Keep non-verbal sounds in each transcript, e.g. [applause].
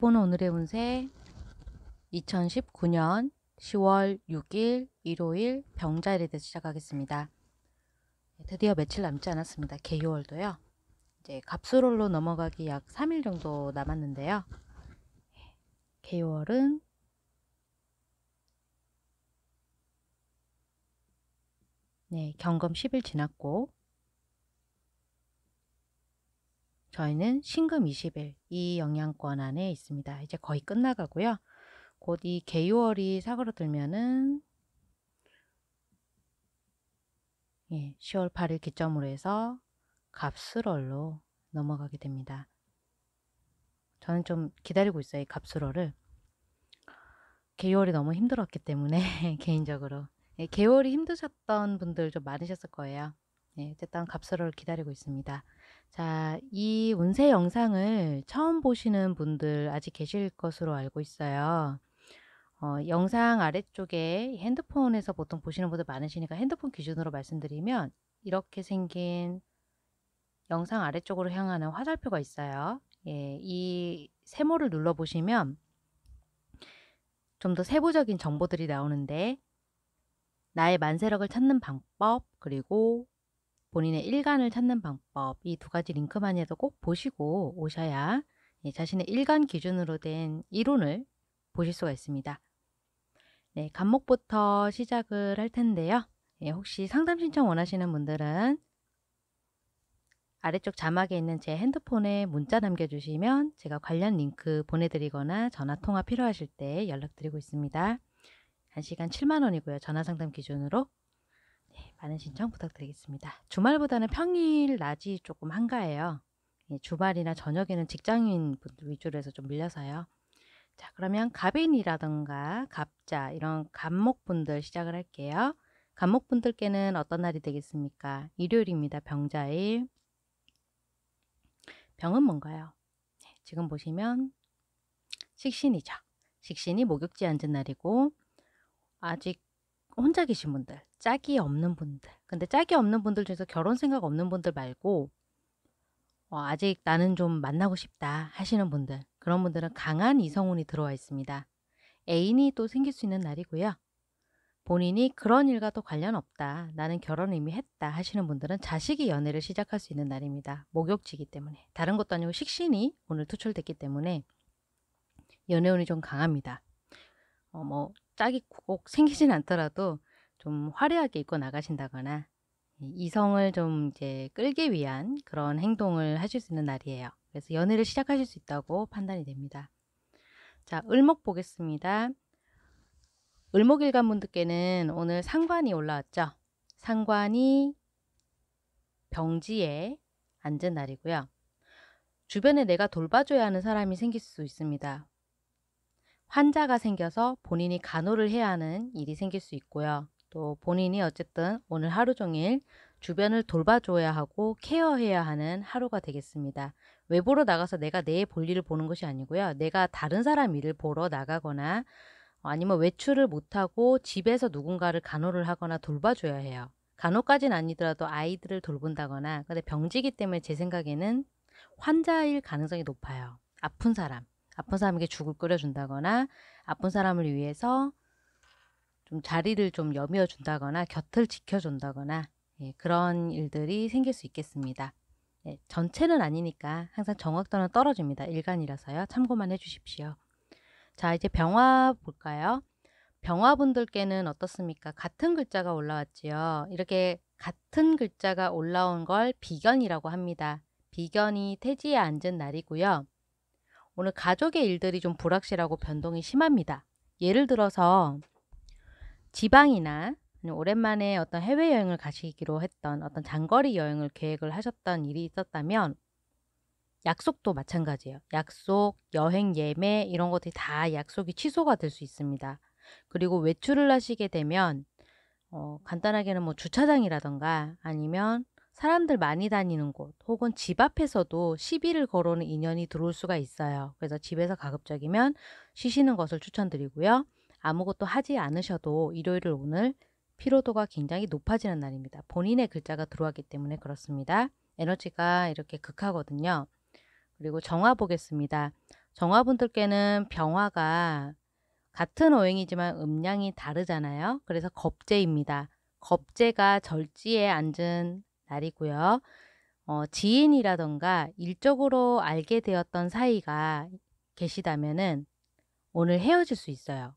보는 오늘의 운세 2019년 10월 6일 일요일 병자일에 대해 시작하겠습니다. 예, 드디어 며칠 남지 않았습니다. 개요월도요. 이제 갑수롤로 넘어가기 약 3일 정도 남았는데요. 개요월은 네, 경검 10일 지났고 저희는 신금 20일 이영양권 안에 있습니다. 이제 거의 끝나가고요. 곧 이 개요월이 사그러들면은 예, 10월 8일 기점으로 해서 갑술월로 넘어가게 됩니다. 저는 좀 기다리고 있어요. 이 갑술월을. 개월이 너무 힘들었기 때문에 [laughs] 개인적으로 예, 개월이 힘드셨던 분들 좀 많으셨을 거예요. 예, 어쨌든 갑술월을 기다리고 있습니다. 자, 이 운세 영상을 처음 보시는 분들 아직 계실 것으로 알고 있어요. 어, 영상 아래쪽에 핸드폰에서 보통 보시는 분들 많으시니까 핸드폰 기준으로 말씀드리면 이렇게 생긴 영상 아래쪽으로 향하는 화살표가 있어요. 예, 이 세모를 눌러보시면 좀 더 세부적인 정보들이 나오는데 나의 만세력을 찾는 방법, 그리고 본인의 일관을 찾는 방법 이 두 가지 링크만이라도 꼭 보시고 오셔야 예, 자신의 일관 기준으로 된 이론을 보실 수가 있습니다. 네, 감목부터 시작을 할 텐데요. 네, 혹시 상담 신청 원하시는 분들은 아래쪽 자막에 있는 제 핸드폰에 문자 남겨주시면 제가 관련 링크 보내드리거나 전화통화 필요하실 때 연락드리고 있습니다. 1시간 7만원이고요. 전화상담 기준으로 많은 신청 부탁드리겠습니다. 주말보다는 평일 낮이 조금 한가해요. 예, 주말이나 저녁에는 직장인 분들 위주로 해서 좀 밀려서요. 자, 그러면 갑인이라던가 갑자 이런 갑목분들 시작을 할게요. 갑목분들께는 어떤 날이 되겠습니까? 일요일입니다. 병자일. 병은 뭔가요? 네, 지금 보시면 식신이죠. 식신이 목욕지에 앉은 날이고 아직 혼자 계신 분들 짝이 없는 분들. 근데 짝이 없는 분들 중에서 결혼 생각 없는 분들 말고 어, 아직 나는 좀 만나고 싶다 하시는 분들, 그런 분들은 강한 이성운이 들어와 있습니다. 애인이 또 생길 수 있는 날이고요. 본인이 그런 일과도 관련 없다. 나는 결혼 이미 했다 하시는 분들은 자식이 연애를 시작할 수 있는 날입니다. 목욕지기 때문에. 다른 것도 아니고 식신이 오늘 투철됐기 때문에 연애운이 좀 강합니다. 어, 뭐 짝이 꼭 생기진 않더라도 좀 화려하게 입고 나가신다거나 이성을 좀 이제 끌기 위한 그런 행동을 하실 수 있는 날이에요. 그래서 연애를 시작하실 수 있다고 판단이 됩니다. 자, 을목 보겠습니다. 을목일간 분들께는 오늘 상관이 올라왔죠. 상관이 병지에 앉은 날이고요. 주변에 내가 돌봐줘야 하는 사람이 생길 수 있습니다. 환자가 생겨서 본인이 간호를 해야 하는 일이 생길 수 있고요. 또 본인이 어쨌든 오늘 하루 종일 주변을 돌봐줘야 하고 케어해야 하는 하루가 되겠습니다. 외부로 나가서 내가 내 볼일을 보는 것이 아니고요. 내가 다른 사람 일을 보러 나가거나 아니면 외출을 못하고 집에서 누군가를 간호를 하거나 돌봐줘야 해요. 간호까지는 아니더라도 아이들을 돌본다거나 근데 병지기 때문에 제 생각에는 환자일 가능성이 높아요. 아픈 사람, 아픈 사람에게 죽을 끓여준다거나 아픈 사람을 위해서 좀 자리를 좀 여며준다거나 곁을 지켜준다거나 예, 그런 일들이 생길 수 있겠습니다. 예, 전체는 아니니까 항상 정확도는 떨어집니다. 일간이라서요. 참고만 해주십시오. 자 이제 병화 볼까요? 병화분들께는 어떻습니까? 같은 글자가 올라왔지요. 이렇게 같은 글자가 올라온 걸 비견이라고 합니다. 비견이 태지에 앉은 날이고요. 오늘 가족의 일들이 좀 불확실하고 변동이 심합니다. 예를 들어서 지방이나 오랜만에 어떤 해외여행을 가시기로 했던 어떤 장거리 여행을 계획을 하셨던 일이 있었다면 약속도 마찬가지예요. 약속, 여행 예매 이런 것들이 다 약속이 취소가 될 수 있습니다. 그리고 외출을 하시게 되면 어, 간단하게는 뭐 주차장이라던가 아니면 사람들 많이 다니는 곳 혹은 집 앞에서도 시비를 걸어오는 인연이 들어올 수가 있어요. 그래서 집에서 가급적이면 쉬시는 것을 추천드리고요. 아무것도 하지 않으셔도 일요일을 오늘 피로도가 굉장히 높아지는 날입니다. 본인의 글자가 들어왔기 때문에 그렇습니다. 에너지가 이렇게 극하거든요. 그리고 정화 보겠습니다. 정화분들께는 병화가 같은 오행이지만 음량이 다르잖아요. 그래서 겁재입니다. 겁재가 절지에 앉은 날이고요. 어, 지인이라던가 일적으로 알게 되었던 사이가 계시다면은 오늘 헤어질 수 있어요.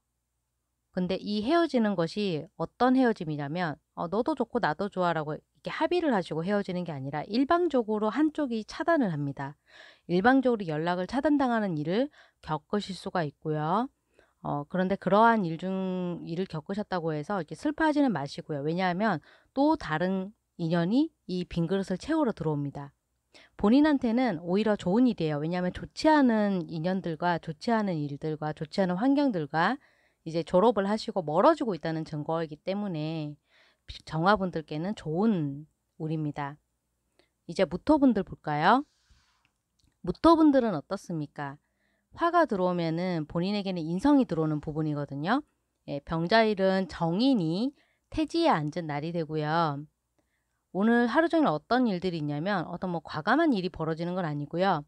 근데 이 헤어지는 것이 어떤 헤어짐이냐면 어, 너도 좋고 나도 좋아라고 이렇게 합의를 하시고 헤어지는 게 아니라 일방적으로 한쪽이 차단을 합니다. 일방적으로 연락을 차단당하는 일을 겪으실 수가 있고요. 어, 그런데 그러한 일 중 일을 겪으셨다고 해서 이렇게 슬퍼하지는 마시고요. 왜냐하면 또 다른 인연이 이빙 그릇을 채우러 들어옵니다. 본인한테는 오히려 좋은 일이에요. 왜냐하면 좋지 않은 인연들과 좋지 않은 일들과 좋지 않은 환경들과 이제 졸업을 하시고 멀어지고 있다는 증거이기 때문에 정화분들께는 좋은 우리입니다 이제 무토분들 볼까요? 무토분들은 어떻습니까? 화가 들어오면은 본인에게는 인성이 들어오는 부분이거든요. 예, 병자일은 정인이 태지에 앉은 날이 되고요. 오늘 하루 종일 어떤 일들이 있냐면 어떤 뭐 과감한 일이 벌어지는 건 아니고요.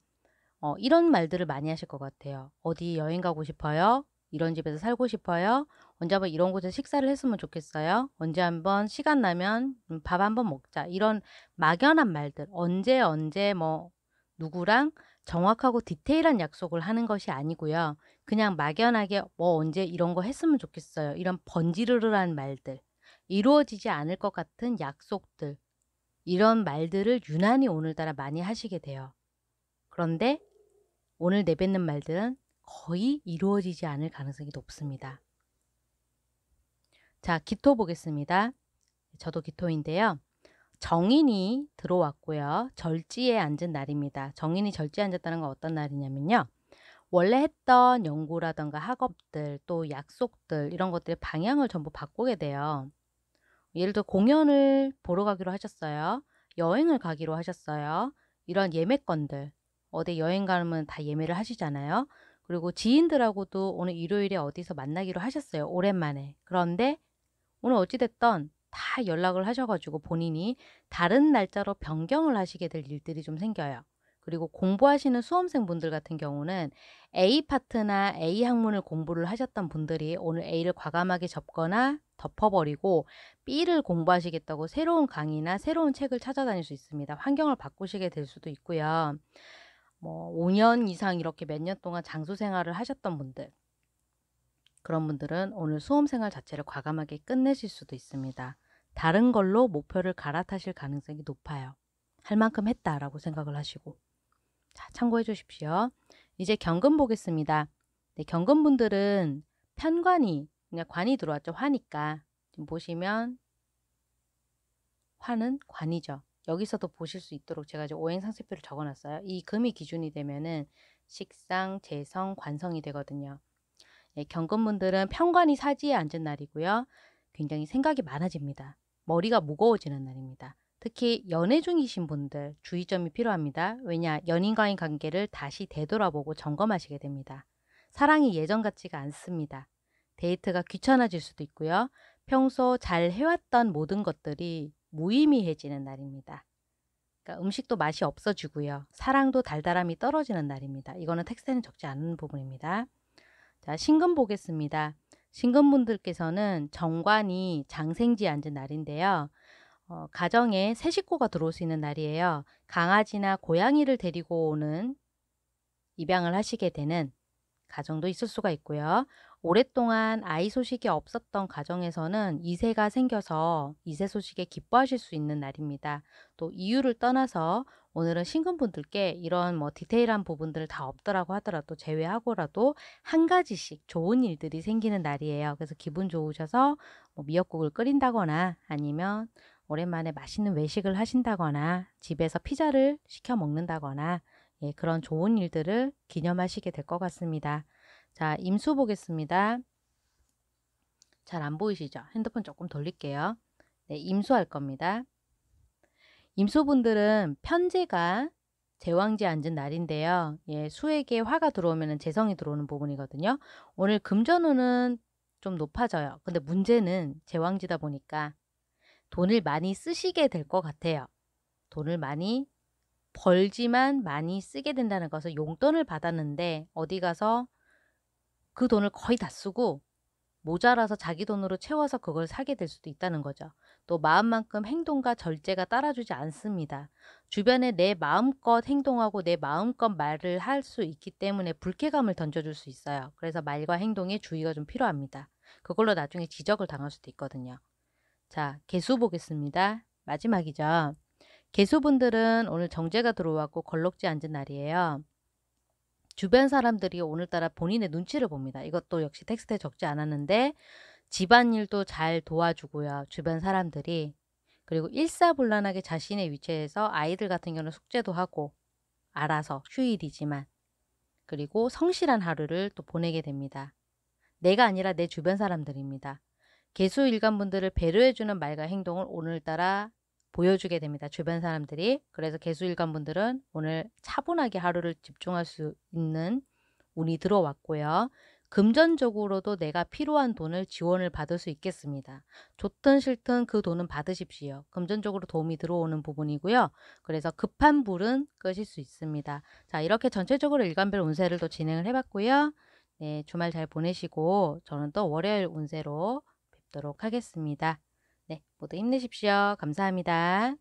어, 이런 말들을 많이 하실 것 같아요. 어디 여행 가고 싶어요? 이런 집에서 살고 싶어요. 언제 한번 이런 곳에서 식사를 했으면 좋겠어요. 언제 한번 시간 나면 음, 밥 한번 먹자. 이런 막연한 말들. 언제 언제 뭐 누구랑 정확하고 디테일한 약속을 하는 것이 아니고요. 그냥 막연하게 뭐 언제 이런 거 했으면 좋겠어요. 이런 번지르르한 말들. 이루어지지 않을 것 같은 약속들. 이런 말들을 유난히 오늘따라 많이 하시게 돼요. 그런데 오늘 내뱉는 말들은 거의 이루어지지 않을 가능성이 높습니다. 자, 기토 보겠습니다. 저도 기토인데요. 정인이 들어왔고요. 절지에 앉은 날입니다. 정인이 절지에 앉았다는 건 어떤 날이냐면요. 원래 했던 연구라던가 학업들 또 약속들 이런 것들의 방향을 전부 바꾸게 돼요. 예를 들어 공연을 보러 가기로 하셨어요. 여행을 가기로 하셨어요. 이런 예매권들 어디 여행 가면 다 예매를 하시잖아요. 그리고 지인들하고도 오늘 일요일에 어디서 만나기로 하셨어요. 오랜만에. 그런데 오늘 어찌됐던 다 연락을 하셔가지고 본인이 다른 날짜로 변경을 하시게 될 일들이 좀 생겨요. 그리고 공부하시는 수험생분들 같은 경우는 A 파트나 A 학문을 공부를 하셨던 분들이 오늘 A를 과감하게 접거나 덮어버리고 B를 공부하시겠다고 새로운 강의나 새로운 책을 찾아다닐 수 있습니다. 환경을 바꾸시게 될 수도 있고요. 뭐 5년 이상 이렇게 몇 년 동안 장수 생활을 하셨던 분들 그런 분들은 오늘 수험 생활 자체를 과감하게 끝내실 수도 있습니다. 다른 걸로 목표를 갈아타실 가능성이 높아요. 할 만큼 했다라고 생각을 하시고 자, 참고해 주십시오. 이제 경금 보겠습니다. 네, 경금분들은 편관이 그냥 그러니까 관이 들어왔죠. 화니까 지금 보시면 화는 관이죠. 여기서도 보실 수 있도록 제가 이제 오행 상세표를 적어놨어요. 이 금이 기준이 되면은 식상, 재성, 관성이 되거든요. 예, 경건분들은 평관이 사지에 앉은 날이고요. 굉장히 생각이 많아집니다. 머리가 무거워지는 날입니다. 특히 연애 중이신 분들 주의점이 필요합니다. 왜냐 연인과의 관계를 다시 되돌아보고 점검하시게 됩니다. 사랑이 예전 같지가 않습니다. 데이트가 귀찮아질 수도 있고요. 평소 잘 해왔던 모든 것들이 무의미해지는 날입니다. 그러니까 음식도 맛이 없어지고요. 사랑도 달달함이 떨어지는 날입니다. 이거는 텍스트에는 적지 않은 부분입니다. 자, 신금 보겠습니다. 신금분들께서는 정관이 장생지 앉은 날인데요. 어, 가정에 새 식구가 들어올 수 있는 날이에요. 강아지나 고양이를 데리고 오는 입양을 하시게 되는 가정도 있을 수가 있고요. 오랫동안 아이 소식이 없었던 가정에서는 이세가 생겨서 이세 소식에 기뻐하실 수 있는 날입니다. 또 이유를 떠나서 오늘은 신근분들께 이런 뭐 디테일한 부분들을 다 없더라고 하더라도 제외하고라도 한 가지씩 좋은 일들이 생기는 날이에요. 그래서 기분 좋으셔서 뭐 미역국을 끓인다거나 아니면 오랜만에 맛있는 외식을 하신다거나 집에서 피자를 시켜 먹는다거나 예, 그런 좋은 일들을 기념하시게 될 것 같습니다. 자, 임수 보겠습니다. 잘 안 보이시죠? 핸드폰 조금 돌릴게요. 네, 임수할 겁니다. 임수분들은 편제가 제왕지에 앉은 날인데요. 예, 수에게 화가 들어오면 재성이 들어오는 부분이거든요. 오늘 금전운은 좀 높아져요. 근데 문제는 제왕지다 보니까 돈을 많이 쓰시게 될 것 같아요. 돈을 많이 벌지만 많이 쓰게 된다는 것은 용돈을 받았는데 어디 가서 그 돈을 거의 다 쓰고 모자라서 자기 돈으로 채워서 그걸 사게 될 수도 있다는 거죠. 또 마음만큼 행동과 절제가 따라주지 않습니다. 주변에 내 마음껏 행동하고 내 마음껏 말을 할 수 있기 때문에 불쾌감을 던져줄 수 있어요. 그래서 말과 행동에 주의가 좀 필요합니다. 그걸로 나중에 지적을 당할 수도 있거든요. 자, 개수 보겠습니다. 마지막이죠. 개수분들은 오늘 정제가 들어왔고 걸럭지 앉은 날이에요. 주변 사람들이 오늘따라 본인의 눈치를 봅니다. 이것도 역시 텍스트에 적지 않았는데 집안일도 잘 도와주고요. 주변 사람들이. 그리고 일사불란하게 자신의 위치에서 아이들 같은 경우는 숙제도 하고 알아서 휴일이지만 그리고 성실한 하루를 또 보내게 됩니다. 내가 아니라 내 주변 사람들입니다. 개수일간분들을 배려해주는 말과 행동을 오늘따라 보여주게 됩니다. 주변 사람들이. 그래서 개수일간 분들은 오늘 차분하게 하루를 집중할 수 있는 운이 들어왔고요. 금전적으로도 내가 필요한 돈을 지원을 받을 수 있겠습니다. 좋든 싫든 그 돈은 받으십시오. 금전적으로 도움이 들어오는 부분이고요. 그래서 급한 불은 끄실 수 있습니다. 자 이렇게 전체적으로 일간별 운세를 또 진행을 해봤고요. 네, 주말 잘 보내시고 저는 또 월요일 운세로 뵙도록 하겠습니다. 네, 모두 힘내십시오. 감사합니다.